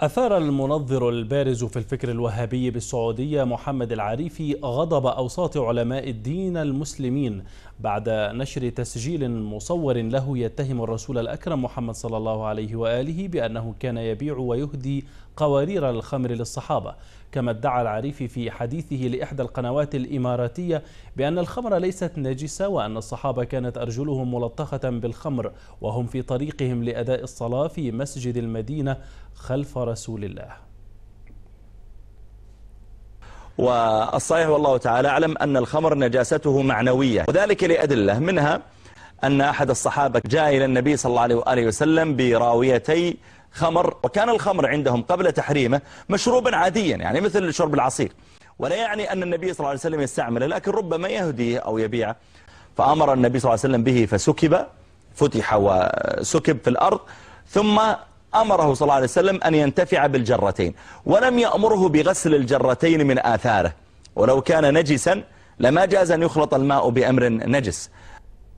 أثار المنظر البارز في الفكر الوهابي بالسعودية محمد العريفي غضب أوساط علماء الدين المسلمين بعد نشر تسجيل مصور له يتهم الرسول الأكرم محمد صلى الله عليه وآله بأنه كان يبيع ويهدي قوارير الخمر للصحابة كما ادعى العريفي في حديثه لإحدى القنوات الإماراتية بأن الخمر ليست نجسة وأن الصحابة كانت أرجلهم ملطخة بالخمر وهم في طريقهم لأداء الصلاة في مسجد المدينة خلف رسول الله والصحيح والله تعالى أعلم أن الخمر نجاسته معنوية وذلك لأدلة منها أن أحد الصحابة جاء إلى النبي صلى الله عليه وآله وسلم براويتي خمر وكان الخمر عندهم قبل تحريمه مشروبا عاديا يعني مثل شرب العصير ولا يعني أن النبي صلى الله عليه وسلم يستعمله لكن ربما يهديه أو يبيعه فأمر النبي صلى الله عليه وسلم به فسكب فتح وسكب في الأرض ثم أمره صلى الله عليه وسلم أن ينتفع بالجرتين ولم يأمره بغسل الجرتين من آثاره ولو كان نجسا لما جاز أن يخلط الماء بأمر نجس